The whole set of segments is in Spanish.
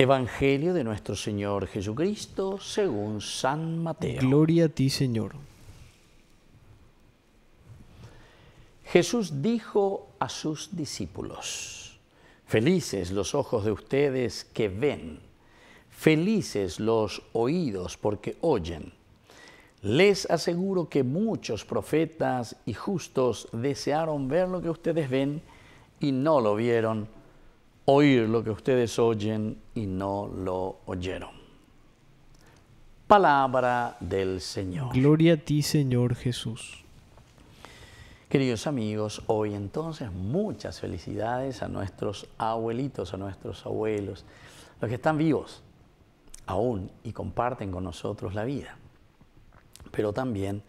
Evangelio de nuestro Señor Jesucristo según San Mateo. Gloria a ti, Señor. Jesús dijo a sus discípulos, felices los ojos de ustedes que ven, felices los oídos porque oyen. Les aseguro que muchos profetas y justos desearon ver lo que ustedes ven y no lo vieron oír lo que ustedes oyen y no lo oyeron. Palabra del Señor. Gloria a ti, Señor Jesús. Queridos amigos, hoy entonces muchas felicidades a nuestros abuelitos, a nuestros abuelos, los que están vivos aún y comparten con nosotros la vida, pero también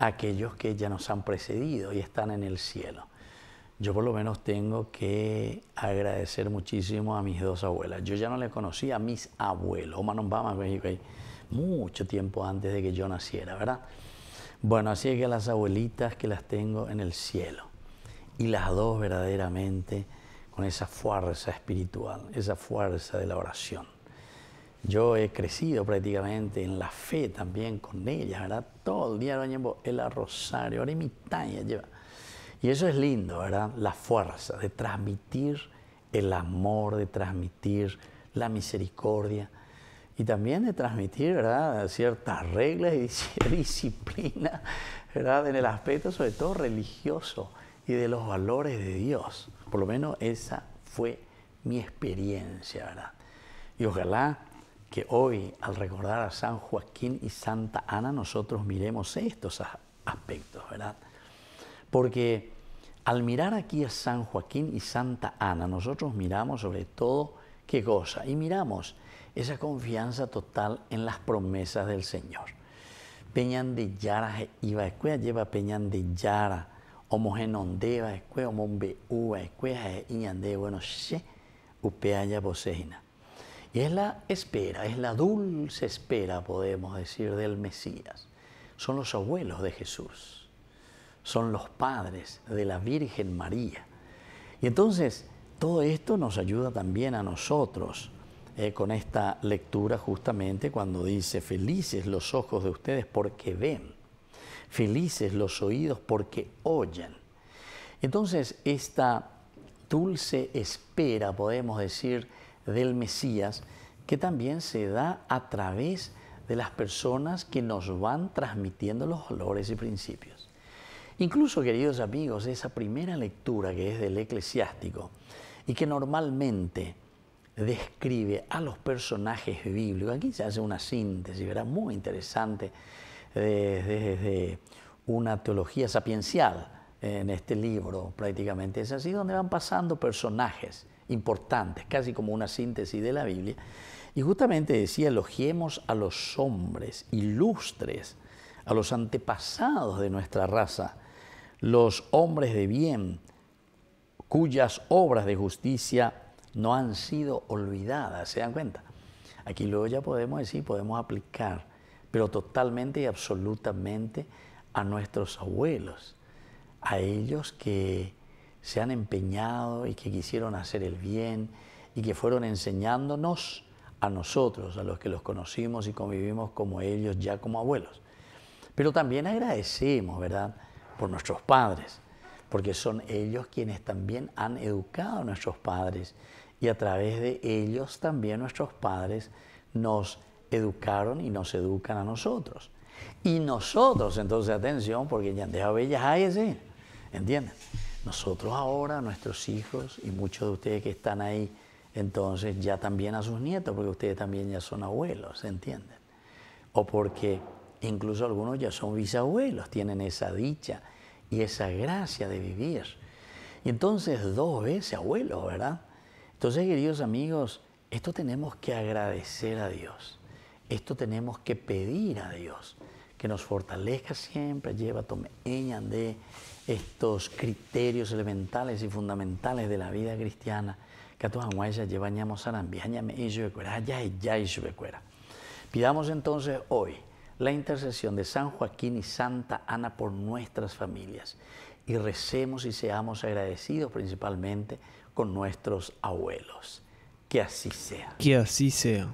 a aquellos que ya nos han precedido y están en el cielo yo por lo menos tengo que agradecer muchísimo a mis dos abuelas. Yo ya no le conocía a mis abuelos, mucho tiempo antes de que yo naciera, ¿verdad? Bueno, así es que las abuelitas que las tengo en el cielo, y las dos verdaderamente con esa fuerza espiritual, esa fuerza de la oración. Yo he crecido prácticamente en la fe también con ellas, ¿verdad? Todo el día lo llevo el rosario, ahora mi talla lleva. Y eso es lindo, ¿verdad? La fuerza de transmitir el amor, de transmitir la misericordia y también de transmitir ¿verdad? ciertas reglas y disciplina ¿verdad? en el aspecto sobre todo religioso y de los valores de Dios. Por lo menos esa fue mi experiencia. ¿verdad? Y ojalá que hoy al recordar a San Joaquín y Santa Ana nosotros miremos estos aspectos. ¿verdad? Porque al mirar aquí a San Joaquín y Santa Ana, nosotros miramos sobre todo qué cosa, y miramos esa confianza total en las promesas del Señor. Peñan de Yara, iba escuela, lleva Peñan de Yara, homogenondeva, escuela, escuela, bueno, she, upeaya, Y es la espera, es la dulce espera, podemos decir, del Mesías. Son los abuelos de Jesús son los padres de la Virgen María. Y entonces todo esto nos ayuda también a nosotros eh, con esta lectura justamente cuando dice, felices los ojos de ustedes porque ven, felices los oídos porque oyen. Entonces esta dulce espera, podemos decir, del Mesías, que también se da a través de las personas que nos van transmitiendo los valores y principios. Incluso, queridos amigos, esa primera lectura que es del eclesiástico y que normalmente describe a los personajes bíblicos, aquí se hace una síntesis, ¿verdad? Muy interesante desde una teología sapiencial en este libro prácticamente. Es así donde van pasando personajes importantes, casi como una síntesis de la Biblia. Y justamente decía, elogiemos a los hombres ilustres, a los antepasados de nuestra raza, los hombres de bien, cuyas obras de justicia no han sido olvidadas, ¿se dan cuenta? Aquí luego ya podemos decir, podemos aplicar, pero totalmente y absolutamente a nuestros abuelos, a ellos que se han empeñado y que quisieron hacer el bien y que fueron enseñándonos a nosotros, a los que los conocimos y convivimos como ellos ya como abuelos. Pero también agradecemos, ¿verdad? por nuestros padres, porque son ellos quienes también han educado a nuestros padres y a través de ellos también nuestros padres nos educaron y nos educan a nosotros. Y nosotros, entonces, atención, porque ya han dejado bellas ahí, sí, ¿entienden? Nosotros ahora, nuestros hijos y muchos de ustedes que están ahí, entonces ya también a sus nietos, porque ustedes también ya son abuelos, ¿entienden? O porque Incluso algunos ya son bisabuelos, tienen esa dicha y esa gracia de vivir. Y entonces dos veces abuelo, ¿verdad? Entonces, queridos amigos, esto tenemos que agradecer a Dios. Esto tenemos que pedir a Dios que nos fortalezca siempre, lleva tomeñan de estos criterios elementales y fundamentales de la vida cristiana. Que a Pidamos entonces hoy la intercesión de San Joaquín y Santa Ana por nuestras familias y recemos y seamos agradecidos principalmente con nuestros abuelos. Que así sea. Que así sea.